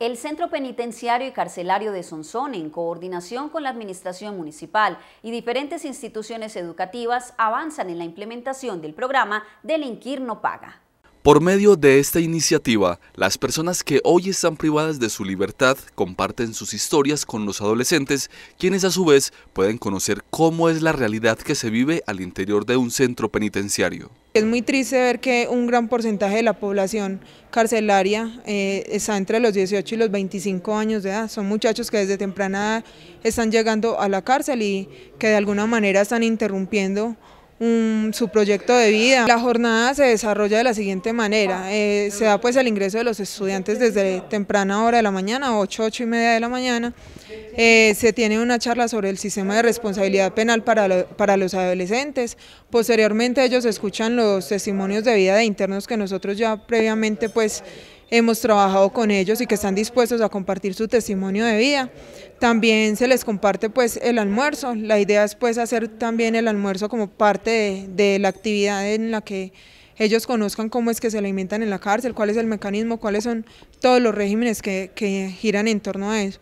El Centro Penitenciario y Carcelario de Sonsón, en coordinación con la Administración Municipal y diferentes instituciones educativas, avanzan en la implementación del programa Delinquir no paga. Por medio de esta iniciativa, las personas que hoy están privadas de su libertad comparten sus historias con los adolescentes, quienes a su vez pueden conocer cómo es la realidad que se vive al interior de un centro penitenciario. Es muy triste ver que un gran porcentaje de la población carcelaria eh, está entre los 18 y los 25 años de edad. Son muchachos que desde temprana edad están llegando a la cárcel y que de alguna manera están interrumpiendo Mm, su proyecto de vida. La jornada se desarrolla de la siguiente manera, eh, se da pues el ingreso de los estudiantes desde temprana hora de la mañana, 8, 8 y media de la mañana, eh, se tiene una charla sobre el sistema de responsabilidad penal para, para los adolescentes, posteriormente ellos escuchan los testimonios de vida de internos que nosotros ya previamente pues hemos trabajado con ellos y que están dispuestos a compartir su testimonio de vida. También se les comparte pues el almuerzo, la idea es pues hacer también el almuerzo como parte de, la actividad en la que ellos conozcan cómo es que se alimentan en la cárcel, cuál es el mecanismo, cuáles son todos los regímenes que, que giran en torno a eso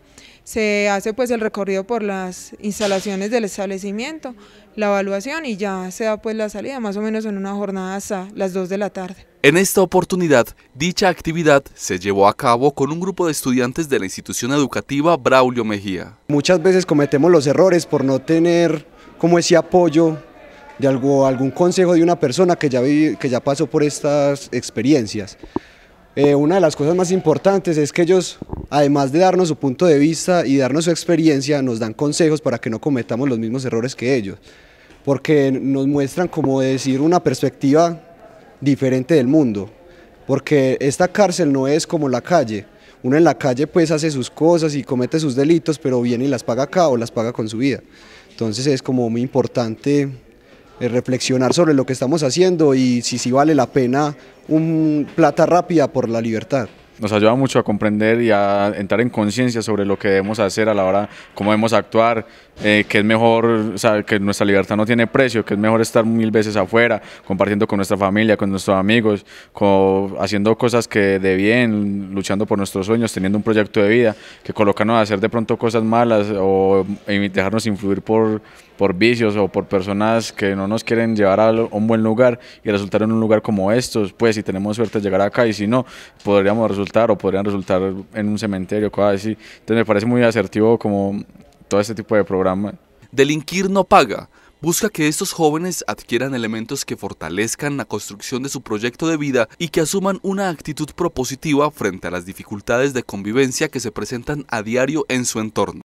se hace pues el recorrido por las instalaciones del establecimiento, la evaluación y ya se da pues la salida más o menos en una jornada hasta las 2 de la tarde. En esta oportunidad, dicha actividad se llevó a cabo con un grupo de estudiantes de la institución educativa Braulio Mejía. Muchas veces cometemos los errores por no tener como ese apoyo de algo, algún consejo de una persona que ya, que ya pasó por estas experiencias. Eh, una de las cosas más importantes es que ellos Además de darnos su punto de vista y darnos su experiencia, nos dan consejos para que no cometamos los mismos errores que ellos, porque nos muestran como decir una perspectiva diferente del mundo, porque esta cárcel no es como la calle, uno en la calle pues hace sus cosas y comete sus delitos, pero viene y las paga acá o las paga con su vida. Entonces es como muy importante eh, reflexionar sobre lo que estamos haciendo y si sí vale la pena un plata rápida por la libertad nos ayuda mucho a comprender y a entrar en conciencia sobre lo que debemos hacer a la hora, cómo debemos actuar, eh, que es mejor, o que nuestra libertad no tiene precio, que es mejor estar mil veces afuera, compartiendo con nuestra familia, con nuestros amigos, con, haciendo cosas que de bien, luchando por nuestros sueños, teniendo un proyecto de vida, que colocarnos a hacer de pronto cosas malas o e dejarnos influir por, por vicios o por personas que no nos quieren llevar a un buen lugar y resultar en un lugar como estos, pues si tenemos suerte de llegar acá y si no, podríamos resultar o podrían resultar en un cementerio, así. Entonces me parece muy asertivo como todo este tipo de programa. Delinquir no paga. Busca que estos jóvenes adquieran elementos que fortalezcan la construcción de su proyecto de vida y que asuman una actitud propositiva frente a las dificultades de convivencia que se presentan a diario en su entorno.